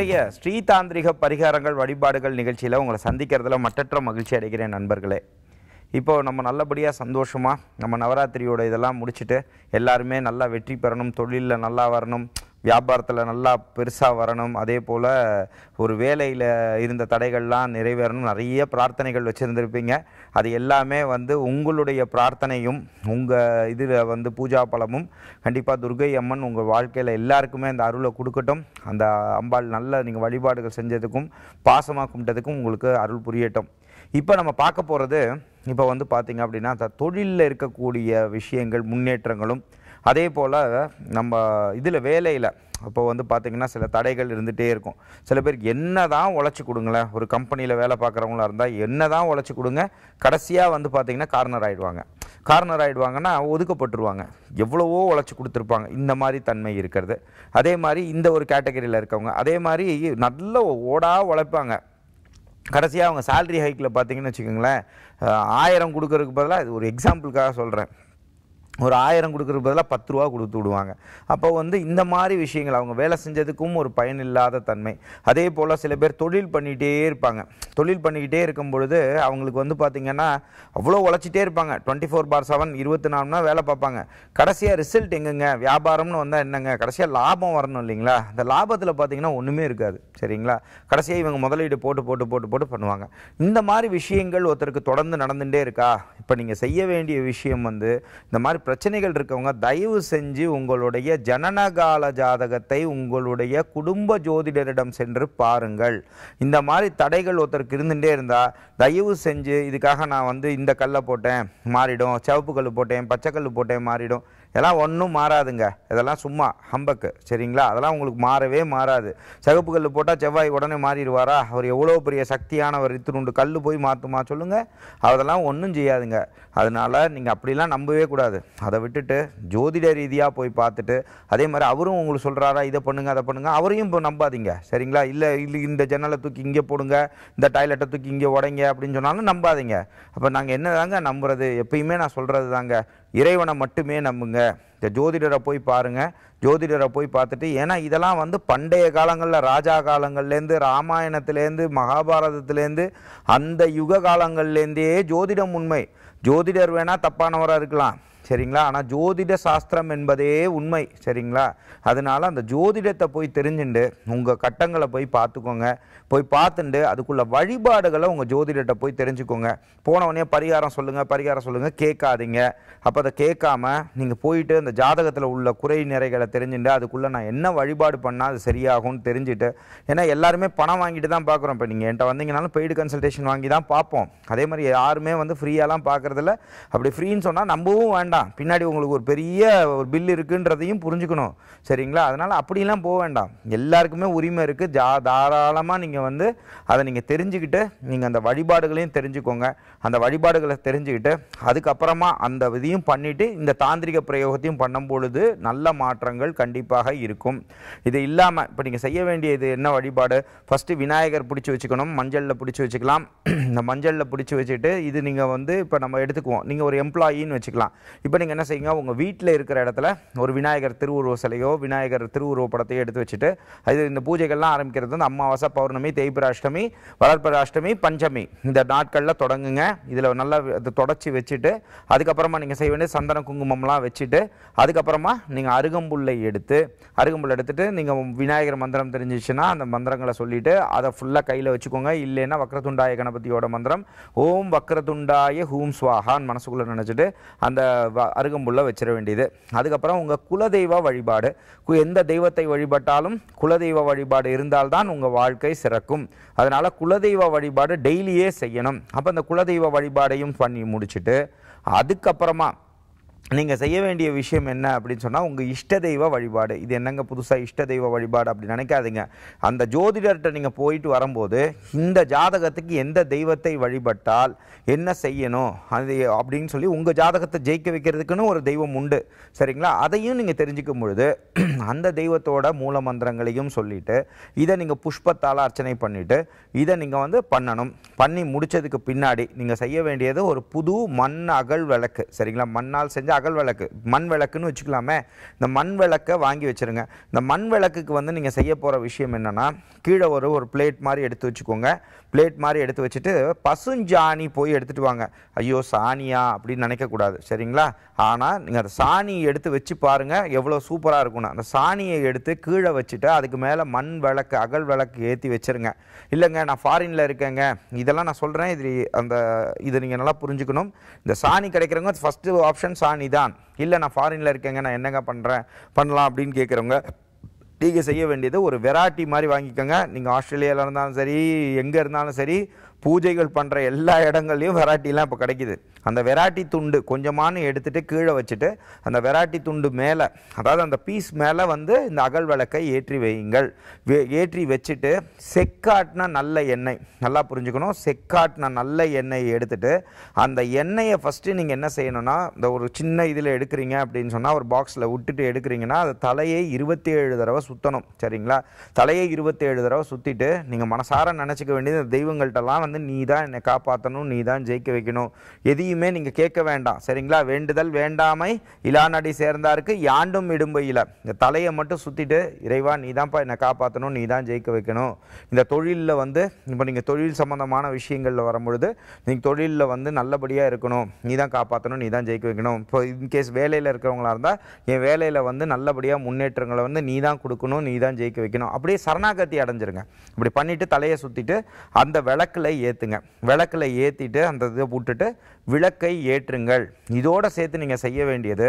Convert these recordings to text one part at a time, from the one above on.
இன்றைய ஸ்ரீதாந்திரிக பரிகாரங்கள் வழிபாடுகள் நிகழ்ச்சியில் உங்களை சந்திக்கிறதுல மற்றற்ற மகிழ்ச்சி அடைகிறேன் நண்பர்களே இப்போது நம்ம நல்லபடியாக சந்தோஷமாக நம்ம நவராத்திரியோட இதெல்லாம் முடிச்சுட்டு எல்லாருமே நல்லா வெற்றி பெறணும் தொழிலில் நல்லா வரணும் வியாபாரத்தில் நல்லா பெருசாக வரணும் அதே போல் ஒரு வேலையில் இருந்த தடைகள்லாம் நிறைவேறணும் நிறைய பிரார்த்தனைகள் வச்சுருந்துருப்பீங்க அது எல்லாமே வந்து உங்களுடைய பிரார்த்தனையும் உங்கள் இதில் வந்து பூஜா பலமும் கண்டிப்பாக துர்கை அம்மன் உங்கள் வாழ்க்கையில் எல்லாருக்குமே அந்த அருளை கொடுக்கட்டும் அந்த அம்பாள் நல்ல நீங்கள் வழிபாடுகள் செஞ்சதுக்கும் பாசமாக கும்பிட்டதுக்கும் உங்களுக்கு அருள் புரியட்டும் இப்போ நம்ம பார்க்க போகிறது இப்போ வந்து பார்த்திங்க அப்படின்னா தொழிலில் இருக்கக்கூடிய விஷயங்கள் முன்னேற்றங்களும் அதே போல் நம்ம இதில் வேலையில் அப்போ வந்து பார்த்திங்கன்னா சில தடைகள் இருந்துகிட்டே இருக்கும் சில பேருக்கு என்ன தான் உழைச்சி கொடுங்களேன் ஒரு கம்பெனியில் வேலை பார்க்குறவங்களா இருந்தால் என்ன தான் உழைச்சி கொடுங்க கடைசியாக வந்து பார்த்திங்கன்னா கார்னர் ஆகிடுவாங்க கார்னர் ஆகிடுவாங்கன்னா ஒதுக்கப்பட்டுருவாங்க எவ்வளவோ உழைச்சி கொடுத்துருப்பாங்க இந்த மாதிரி தன்மை இருக்கிறது அதே மாதிரி இந்த ஒரு கேட்டகரியில் இருக்கவங்க அதே மாதிரி நல்ல ஓடாக உழைப்பாங்க கடைசியாக அவங்க சேல்ரி ஹைக்கில் பார்த்திங்கன்னு வச்சுக்கோங்களேன் ஆயிரம் கொடுக்கறதுக்கு பதிலாக இது ஒரு எக்ஸாம்பிளுக்காக சொல்கிறேன் ஒரு ஆயிரம் கொடுக்குற பதிலாக பத்து ரூபா கொடுத்து விடுவாங்க அப்போ வந்து இந்த மாதிரி விஷயங்கள் அவங்க வேலை செஞ்சதுக்கும் ஒரு பயன் இல்லாத தன்மை அதே போல் சில பேர் தொழில் பண்ணிகிட்டே இருப்பாங்க தொழில் பண்ணிக்கிட்டே இருக்கும் பொழுது அவங்களுக்கு வந்து பார்த்திங்கன்னா அவ்வளோ உழைச்சிட்டே இருப்பாங்க டுவெண்ட்டி ஃபோர் பார் செவன் இருபத்தி நாலுனா வேலை பார்ப்பாங்க கடைசியாக ரிசல்ட் எங்கெங்க வியாபாரம்னு வந்தால் என்னங்க கடைசியாக லாபம் வரணும் இல்லைங்களா அந்த லாபத்தில் பார்த்திங்கன்னா ஒன்றுமே இருக்காது சரிங்களா கடைசியாக இவங்க முதலீடு போட்டு போட்டு போட்டு போட்டு பண்ணுவாங்க இந்த மாதிரி விஷயங்கள் ஒருத்தருக்கு தொடர்ந்து நடந்துகிட்டே இருக்கா இப்போ நீங்கள் செய்ய வேண்டிய விஷயம் வந்து இந்த மாதிரி பிரச்சனைகள் இருக்கவங்க தயவு செஞ்சு உங்களுடைய ஜனனகால ஜாதகத்தை உங்களுடைய குடும்ப ஜோதிடரிடம் சென்று பாருங்கள் இந்த மாதிரி தடைகள் ஒருத்தருக்கு இருந்துகிட்டே இருந்தால் தயவு செஞ்சு இதுக்காக நான் வந்து இந்த கல்லை போட்டேன் மாறிடும் சிவப்பு கல் போட்டேன் பச்சை கல் போட்டேன் மாறிடும் இதெல்லாம் ஒன்றும் மாறாதுங்க இதெல்லாம் சும்மா ஹம்பக்கு சரிங்களா அதெல்லாம் உங்களுக்கு மாறவே மாறாது சகப்பு கல் போட்டால் செவ்வாய் உடனே மாறிடுவாரா அவர் எவ்வளோ பெரிய சக்தியானவர் இத்துருண்டு கல் போய் மாற்றுமா சொல்லுங்கள் அதெல்லாம் ஒன்றும் செய்யாதுங்க அதனால் நீங்கள் அப்படிலாம் நம்பவே கூடாது அதை விட்டுட்டு ஜோதிட ரீதியாக போய் பார்த்துட்டு அதே மாதிரி அவரும் உங்களுக்கு சொல்கிறாரா இதை பண்ணுங்கள் அதை பண்ணுங்கள் அவரையும் இப்போ நம்பாதீங்க சரிங்களா இல்லை இல்லை இந்த ஜன்னலை தூக்கி இங்கே போடுங்க இந்த டாய்லெட்டை தூக்கி இங்கே உடைங்க அப்படின்னு சொன்னாலும் நம்பாதீங்க அப்போ நாங்கள் என்ன தாங்க நம்புறது எப்பயுமே நான் சொல்கிறது தாங்க இறைவனை மட்டுமே நம்புங்க இந்த ஜோதிடரை போய் பாருங்கள் ஜோதிடரை போய் பார்த்துட்டு ஏன்னா இதெல்லாம் வந்து பண்டைய காலங்களில் ராஜா காலங்கள்லேருந்து ராமாயணத்துலேருந்து மகாபாரதத்துலேருந்து அந்த யுக காலங்கள்லேருந்தே ஜோதிடம் உண்மை ஜோதிடர் வேணால் தப்பானவராக இருக்கலாம் சரிங்களா ஆனால் ஜோதிட சாஸ்திரம் என்பதே உண்மை சரிங்களா அதனால் அந்த ஜோதிடத்தை போய் தெரிஞ்சுண்டு உங்கள் கட்டங்களை போய் பார்த்துக்கோங்க போய் பார்த்துண்டு அதுக்குள்ள வழிபாடுகளை உங்கள் ஜோதிடத்தை போய் தெரிஞ்சுக்கோங்க போனவொடனே பரிகாரம் சொல்லுங்கள் பரிகாரம் சொல்லுங்கள் கேட்காதீங்க அப்போ அதை கேட்காம நீங்கள் போயிட்டு அந்த ஜாதகத்தில் உள்ள குறை நிறைகளை தெரிஞ்சுட்டு அதுக்குள்ளே நான் என்ன வழிபாடு பண்ணால் அது சரியாகும்னு தெரிஞ்சுட்டு ஏன்னா எல்லாருமே பணம் வாங்கிட்டு தான் பார்க்குறோம் இப்போ நீங்கள் என்கிட்ட வந்தீங்கனாலும் பெய்டு கன்சல்டேஷன் வாங்கி தான் பார்ப்போம் அதே மாதிரி யாருமே வந்து ஃப்ரீயாலாம் பார்க்குறதில்ல அப்படி ஃப்ரீன்னு சொன்னால் நம்பவும் வேண்டாம் பின்னாடி உங்களுக்கு ஒரு பெரிய ஒரு பில் இருக்குன்றதையும் புரிஞ்சுக்கணும் சரிங்களா அதனால் அப்படிலாம் போக வேண்டாம் எல்லாருக்குமே உரிமை இருக்குது ஜா தாராளமாக நீங்கள் வந்து அதை நீங்கள் தெரிஞ்சுக்கிட்டு நீங்கள் அந்த வழிபாடுகளையும் தெரிஞ்சுக்கோங்க அந்த வழிபாடுகளை தெரிஞ்சுக்கிட்டு அதுக்கப்புறமா அந்த இதையும் பண்ணிவிட்டு இந்த தாந்திரிக பிரயோகத்தையும் பண்ணும் பொழுது நல்ல மாற்றங்கள் கண்டிப்பாக இருக்கும் இது இல்லாமல் இப்போ நீங்கள் செய்ய வேண்டியது என்ன வழிபாடு ஃபஸ்ட்டு விநாயகர் பிடிச்சி வச்சுக்கணும் மஞ்சளில் பிடிச்சி வச்சுக்கலாம் இந்த மஞ்சளில் பிடிச்சி வச்சுட்டு இது நீங்கள் வந்து இப்போ நம்ம எடுத்துக்குவோம் நீங்கள் ஒரு எம்ப்ளாயின்னு வச்சுக்கலாம் இப்போ நீங்கள் என்ன செய்யுங்க உங்கள் வீட்டில் இருக்கிற இடத்துல ஒரு விநாயகர் திருவுருவ சிலையோ விநாயகர் திருவுருவ படத்தையோ எடுத்து வச்சுட்டு அது இந்த பூஜைகள்லாம் ஆரம்பிக்கிறது வந்து அமாவாசை பௌர்ணமி தேய்பிர வளர்ப்பராஷ்டமி பஞ்சமி இந்த நாட்களில் தொடங்குங்க இதில் நல்லா தொடச்சி வச்சுட்டு அதுக்கப்புறமா நீங்கள் செய்ய வேண்டிய சந்தன குங்குமம்லாம் வச்சுட்டு அதுக்கப்புறமா நீங்கள் அருகம்புல்லை எடுத்து அருகம்புல் எடுத்துகிட்டு நீங்கள் விநாயகர் மந்திரம் தெரிஞ்சிச்சுன்னா அந்த மந்திரங்களை சொல்லிவிட்டு அதை ஃபுல்லாக கையில் வச்சுக்கோங்க இல்லைன்னா வக்ரதுண்டாய கணபதியோட மந்திரம் ஓம் வக்ரதுண்டாய ஹூம் ஸ்வாஹான்னு மனசுக்குள்ளே நினச்சிட்டு அந்த அருகம்புள்ள வச்சிட வேண்டியது அதுக்கப்புறம் உங்கள் குலதெய்வ வழிபாடு எந்த தெய்வத்தை வழிபட்டாலும் குலதெய்வ வழிபாடு இருந்தால்தான் உங்கள் வாழ்க்கை சிறக்கும் அதனால் குலதெய்வ வழிபாடு டெய்லியே செய்யணும் அப்போ அந்த குலதெய்வ வழிபாடையும் பண்ணி முடிச்சுட்டு அதுக்கப்புறமா நீங்கள் செய்ய வேண்டிய விஷயம் என்ன அப்படின்னு சொன்னால் உங்கள் இஷ்ட தெய்வ வழிபாடு இது என்னங்க புதுசாக இஷ்ட தெய்வ வழிபாடு அப்படின்னு நினைக்காதீங்க அந்த ஜோதிடர்கிட்ட நீங்கள் போயிட்டு வரும்போது இந்த ஜாதகத்துக்கு எந்த தெய்வத்தை வழிபட்டால் என்ன செய்யணும் அது அப்படின்னு சொல்லி உங்கள் ஜாதகத்தை ஜெயிக்க வைக்கிறதுக்குன்னு ஒரு தெய்வம் உண்டு சரிங்களா அதையும் நீங்கள் தெரிஞ்சுக்கும் பொழுது அந்த தெய்வத்தோட மூல மந்திரங்களையும் சொல்லிவிட்டு இதை நீங்கள் புஷ்பத்தால் அர்ச்சனை பண்ணிவிட்டு இதை நீங்கள் வந்து பண்ணணும் பண்ணி முடித்ததுக்கு பின்னாடி நீங்கள் செய்ய வேண்டியது ஒரு புது மண் அகல் விளக்கு சரிங்களா மண்ணால் செஞ்ச இது அகல் விளக்கு மண் விளக்குன்னு வச்சுக்கலாமே இந்த மண் விளக்கை வாங்கி வச்சுருங்க இந்த மண் விளக்குக்கு வந்து நீங்கள் செய்ய போகிற விஷயம் என்னென்னா கீழே ஒரு ஒரு பிளேட் மாதிரி எடுத்து வச்சுக்கோங்க பிளேட் மாதிரி எடுத்து வச்சுட்டு பசுஞ்சாணி போய் எடுத்துகிட்டு வாங்க ஐயோ சாணியா அப்படின்னு நினைக்கக்கூடாது சரிங்களா ஆனால் நீங்கள் அந்த சாணியை எடுத்து வச்சு பாருங்கள் எவ்வளோ சூப்பராக இருக்கும்னு அந்த சாணியை எடுத்து கீழே வச்சுட்டு அதுக்கு மேலே மண் விளக்கு அகல் விளக்கு ஏற்றி வச்சுருங்க இல்லைங்க நான் ஃபாரினில் இருக்கேங்க இதெல்லாம் நான் சொல்கிறேன் இது அந்த இதை நீங்கள் நல்லா புரிஞ்சுக்கணும் இந்த சாணி கிடைக்கிறவங்க ஃபஸ்ட்டு ஆப்ஷன் சாணி தான் இல்லை நான் ஃபாரினில் இருக்கேங்க நான் என்னங்க பண்ணுறேன் பண்ணலாம் அப்படின்னு கேட்குறவங்க நீங்கள் செய்ய வேண்டியது ஒரு வெரைட்டி மாதிரி வாங்கிக்கோங்க நீங்கள் ஆஸ்திரேலியாவில் இருந்தாலும் சரி எங்கே இருந்தாலும் சரி பூஜைகள் பண்ணுற எல்லா இடங்கள்லையும் வெராட்டிலாம் இப்போ கிடைக்கிது அந்த வெராட்டி துண்டு கொஞ்சமானு எடுத்துகிட்டு கீழே வச்சுட்டு அந்த வெராட்டி துண்டு மேலே அதாவது அந்த பீஸ் மேலே வந்து இந்த அகல் விளக்கை ஏற்றி வையுங்கள் ஏற்றி வச்சுட்டு செக்காட்டின நல்ல எண்ணெய் நல்லா புரிஞ்சுக்கணும் செக்காட்டின நல்ல எண்ணெயை எடுத்துகிட்டு அந்த எண்ணெயை ஃபஸ்ட்டு நீங்கள் என்ன செய்யணும்னா இந்த ஒரு சின்ன இதில் எடுக்கிறீங்க அப்படின்னு சொன்னால் ஒரு பாக்ஸில் விட்டுட்டு எடுக்கிறீங்கன்னா அது தலையை இருபத்தி ஏழு தடவை சுற்றணும் சரிங்களா தலையை இருபத்தேழு தடவை சுற்றிட்டு நீங்கள் மனசார நினச்சிக்க வேண்டியது தெய்வங்கள்ட்டெல்லாம் வந்து நீ தான் என்னை காப்பாற்றணும் நீ தான் ஜெயிக்க வைக்கணும் எதையுமே நீங்கள் கேட்க வேண்டாம் சரிங்களா வேண்டுதல் வேண்டாமை இலாநடி சேர்ந்தாருக்கு யாண்டும் இடும்பையில் இந்த தலையை மட்டும் சுற்றிட்டு இறைவா நீ தான்ப்பா என்னை காப்பாற்றணும் நீ தான் ஜெயிக்க வைக்கணும் இந்த தொழிலில் வந்து இப்போ நீங்கள் தொழில் சம்மந்தமான விஷயங்களில் வரும்பொழுது நீங்கள் தொழிலில் வந்து நல்லபடியாக இருக்கணும் நீ தான் காப்பாற்றணும் நீ தான் ஜெயிக்க வைக்கணும் இப்போ இன்கேஸ் வேலையில் இருக்கிறவங்களா இருந்தால் என் வேலையில் வந்து நல்லபடியாக முன்னேற்றங்களை வந்து நீ தான் கொடுக்கணும் நீ தான் ஜெயிக்க வைக்கணும் அப்படியே சரணாகத்தி அடைஞ்சிருங்க அப்படி பண்ணிவிட்டு தலையை சுற்றிட்டு அந்த விளக்கில் ஏற்றுங்க விளக்கில் ஏற்றிட்டு அந்த இதை விட்டுட்டு விளக்கை ஏற்றுங்கள் இதோடு சேர்த்து நீங்கள் செய்ய வேண்டியது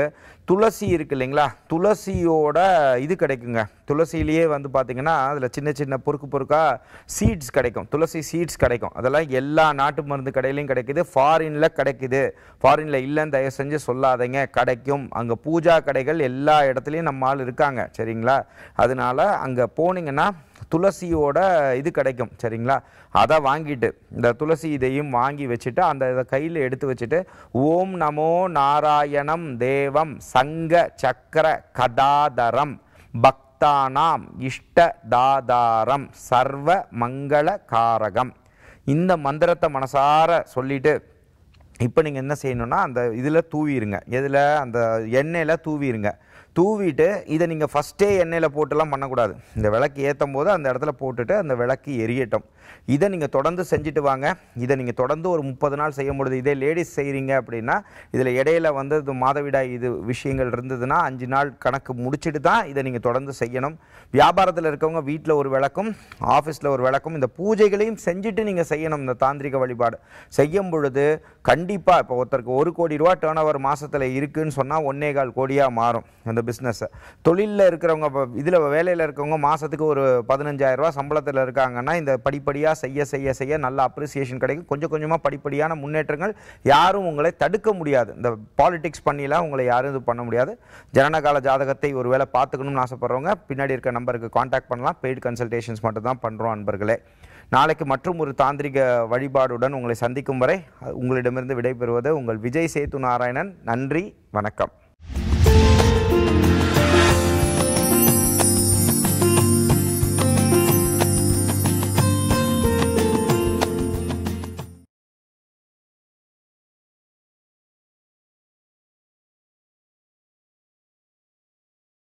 துளசி இருக்குது இல்லைங்களா துளசியோட இது கிடைக்குங்க துளசியிலேயே வந்து பார்த்திங்கன்னா அதில் சின்ன சின்ன பொறுக்கு பொறுக்காக சீட்ஸ் கிடைக்கும் துளசி சீட்ஸ் கிடைக்கும் அதெல்லாம் எல்லா நாட்டு மருந்து கடையிலையும் கிடைக்கிது ஃபாரினில் கிடைக்குது ஃபாரினில் இல்லைன்னு தயவு செஞ்சு சொல்லாதீங்க கிடைக்கும் அங்கே பூஜா கடைகள் எல்லா இடத்துலையும் நம்ம ஆள் இருக்காங்க சரிங்களா அதனால் அங்கே போனீங்கன்னா துளசியோட இது கிடைக்கும் சரிங்களா அதை வாங்கிட்டு இந்த துளசி இதையும் வாங்கி வச்சுட்டு அந்த இதை கையில் எடுத்து வச்சுட்டு ஓம் நமோ நாராயணம் தேவம் சங்க சக்கர கதாதரம் பக்தானாம் இஷ்டதாதாரம் சர்வ மங்கள காரகம் இந்த மந்திரத்தை மனசார சொல்லிட்டு இப்போ நீங்கள் என்ன செய்யணுன்னா அந்த இதில் தூவிடுங்க எதில் அந்த எண்ணெயில் தூவிடுங்க தூவிட்டு இதை நீங்கள் ஃபஸ்ட்டே எண்ணெயில் போட்டுலாம் பண்ணக்கூடாது இந்த விளக்கு ஏற்றும் போது அந்த இடத்துல போட்டுட்டு அந்த விளக்கு எரியட்டும் இதை நீங்கள் தொடர்ந்து செஞ்சுட்டு வாங்க இதை நீங்கள் தொடர்ந்து ஒரு முப்பது நாள் செய்ய முடியுது இதே லேடிஸ் செய்கிறீங்க அப்படின்னா இதில் இடையில வந்து இது மாதவிடா இது விஷயங்கள் இருந்ததுன்னா அஞ்சு நாள் கணக்கு முடிச்சுட்டு தான் இதை நீங்கள் தொடர்ந்து செய்யணும் வியாபாரத்தில் இருக்கவங்க வீட்டில் ஒரு விளக்கும் ஆஃபீஸில் ஒரு விளக்கும் இந்த பூஜைகளையும் செஞ்சுட்டு நீங்கள் செய்யணும் இந்த தாந்திரிக வழிபாடு செய்யும் பொழுது கண்டிப்பாக இப்போ ஒருத்தருக்கு ஒரு கோடி ரூபா டேர்ன் ஓவர் மாதத்தில் இருக்குதுன்னு சொன்னால் ஒன்னே கால் கோடியாக மாறும் அந்த இந்த பிஸ்னஸை தொழிலில் இருக்கிறவங்க இதில் வேலையில் இருக்கவங்க மாதத்துக்கு ஒரு பதினஞ்சாயிரரூவா சம்பளத்தில் இருக்காங்கன்னா இந்த படிப்படியாக செய்ய செய்ய செய்ய நல்ல அப்ரிசியேஷன் கிடைக்கும் கொஞ்சம் கொஞ்சமாக படிப்படியான முன்னேற்றங்கள் யாரும் உங்களை தடுக்க முடியாது இந்த பாலிடிக்ஸ் பண்ணிலாம் உங்களை யாரும் இது பண்ண முடியாது ஜனனகால ஜாதகத்தை ஒரு வேளை பார்த்துக்கணும்னு ஆசைப்பட்றவங்க பின்னாடி இருக்க நம்பருக்கு காண்டாக்ட் பண்ணலாம் பெய்டு கன்சல்டேஷன்ஸ் மட்டும்தான் பண்ணுறோம் நண்பர்களே நாளைக்கு மற்றும் ஒரு தாந்திரிக வழிபாடுடன் உங்களை சந்திக்கும் வரை உங்களிடமிருந்து விடைபெறுவது உங்கள் விஜய் சேத்து நாராயணன் நன்றி வணக்கம்